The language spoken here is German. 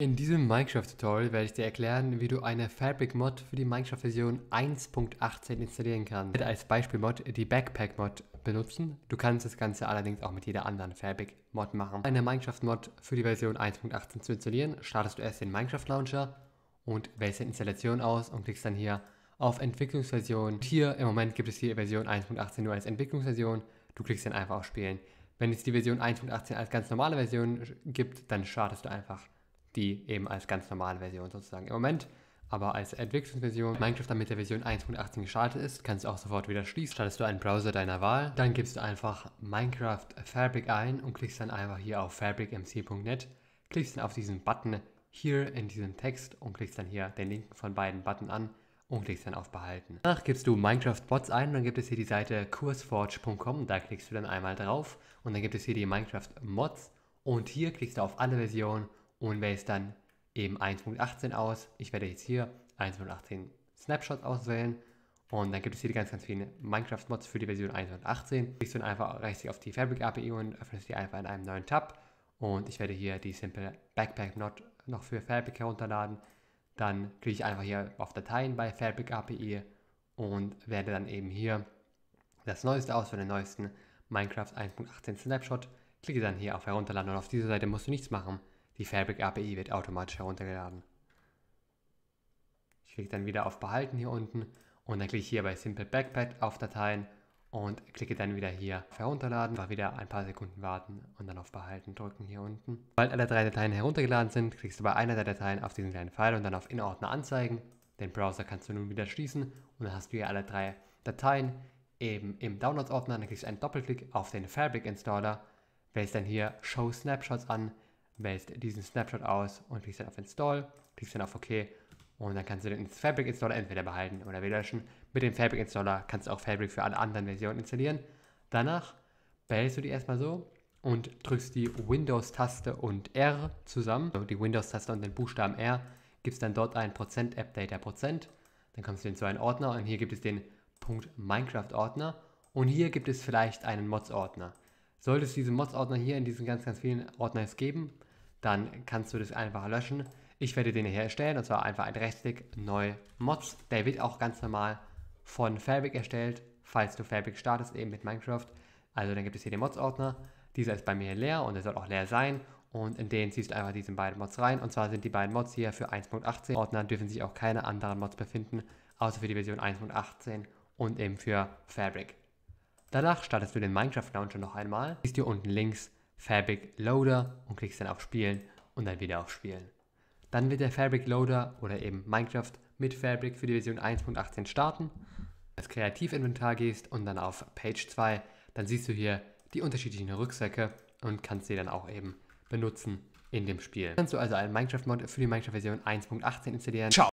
In diesem Minecraft-Tutorial werde ich dir erklären, wie du eine Fabric-Mod für die Minecraft-Version 1.18 installieren kannst. Ich werde als Beispiel-Mod die Backpack-Mod benutzen. Du kannst das Ganze allerdings auch mit jeder anderen Fabric-Mod machen. Um eine Minecraft-Mod für die Version 1.18 zu installieren, startest du erst den Minecraft-Launcher und wählst die Installation aus und klickst dann hier auf Entwicklungsversion. Und hier im Moment gibt es die Version 1.18 nur als Entwicklungsversion. Du klickst dann einfach auf Spielen. Wenn es die Version 1.18 als ganz normale Version gibt, dann startest du einfach die eben als ganz normale Version sozusagen im Moment, aber als Entwicklungsversion Minecraft dann mit der Version 1.18 gestartet ist, kannst du auch sofort wieder schließen. Startest du einen Browser deiner Wahl, dann gibst du einfach Minecraft Fabric ein und klickst dann einfach hier auf fabricmc.net, klickst dann auf diesen Button hier in diesem Text und klickst dann hier den linken von beiden Button an und klickst dann auf Behalten. Danach gibst du Minecraft Bots ein und dann gibt es hier die Seite kursforge.com, da klickst du dann einmal drauf und dann gibt es hier die Minecraft Mods und hier klickst du auf alle Versionen und wähle dann eben 1.18 aus. Ich werde jetzt hier 1.18 Snapshots auswählen und dann gibt es hier die ganz, ganz vielen Minecraft-Mods für die Version 1.18. Klickst du dann einfach rechts auf die Fabric API und öffnest die einfach in einem neuen Tab und ich werde hier die Simple Backpack mod noch für Fabric herunterladen. Dann klicke ich einfach hier auf Dateien bei Fabric API und werde dann eben hier das Neueste aus auswählen, den neuesten Minecraft 1.18 Snapshot. Klicke dann hier auf Herunterladen und auf dieser Seite musst du nichts machen. Die Fabric API wird automatisch heruntergeladen. Ich klicke dann wieder auf Behalten hier unten und dann klicke ich hier bei Simple Backpack auf Dateien und klicke dann wieder hier Herunterladen, einfach wieder ein paar Sekunden warten und dann auf Behalten drücken hier unten. Sobald alle drei Dateien heruntergeladen sind, klickst du bei einer der Dateien auf diesen kleinen Pfeil und dann auf in anzeigen. Den Browser kannst du nun wieder schließen und dann hast du hier alle drei Dateien eben im Downloads-Ordner. Dann kriegst du einen Doppelklick auf den Fabric Installer, wählst dann hier Show Snapshots an, wählst diesen Snapshot aus und klickst dann auf Install, klickst dann auf OK und dann kannst du den Fabric Installer entweder behalten oder wieder löschen. Mit dem Fabric Installer kannst du auch Fabric für alle anderen Versionen installieren. Danach wählst du die erstmal so und drückst die Windows-Taste und R zusammen. Also die Windows-Taste und den Buchstaben R gibst dann dort ein Prozent App-Data Prozent. Dann kommst du in so einen Ordner und hier gibt es den Punkt Minecraft-Ordner und hier gibt es vielleicht einen Mods-Ordner. Sollte es diesen Mods-Ordner hier in diesen ganz, ganz vielen Ordnern geben, dann kannst du das einfach löschen. Ich werde den hier erstellen und zwar einfach ein Rechtsklick, neu Mods. Der wird auch ganz normal von Fabric erstellt, falls du Fabric startest, eben mit Minecraft. Also dann gibt es hier den Mods-Ordner. Dieser ist bei mir leer und er soll auch leer sein. Und in den ziehst du einfach diese beiden Mods rein. Und zwar sind die beiden Mods hier für 1.18. Ordner dürfen sich auch keine anderen Mods befinden, außer für die Version 1.18 und eben für Fabric. Danach startest du den Minecraft-Launcher noch einmal. Siehst hier unten links Fabric Loader und klickst dann auf Spielen und dann wieder auf Spielen. Dann wird der Fabric Loader oder eben Minecraft mit Fabric für die Version 1.18 starten. Als Kreativinventar gehst und dann auf Page 2, dann siehst du hier die unterschiedlichen Rucksäcke und kannst sie dann auch eben benutzen in dem Spiel. Kannst du also einen Minecraft-Mod für die Minecraft-Version 1.18 installieren. Ciao!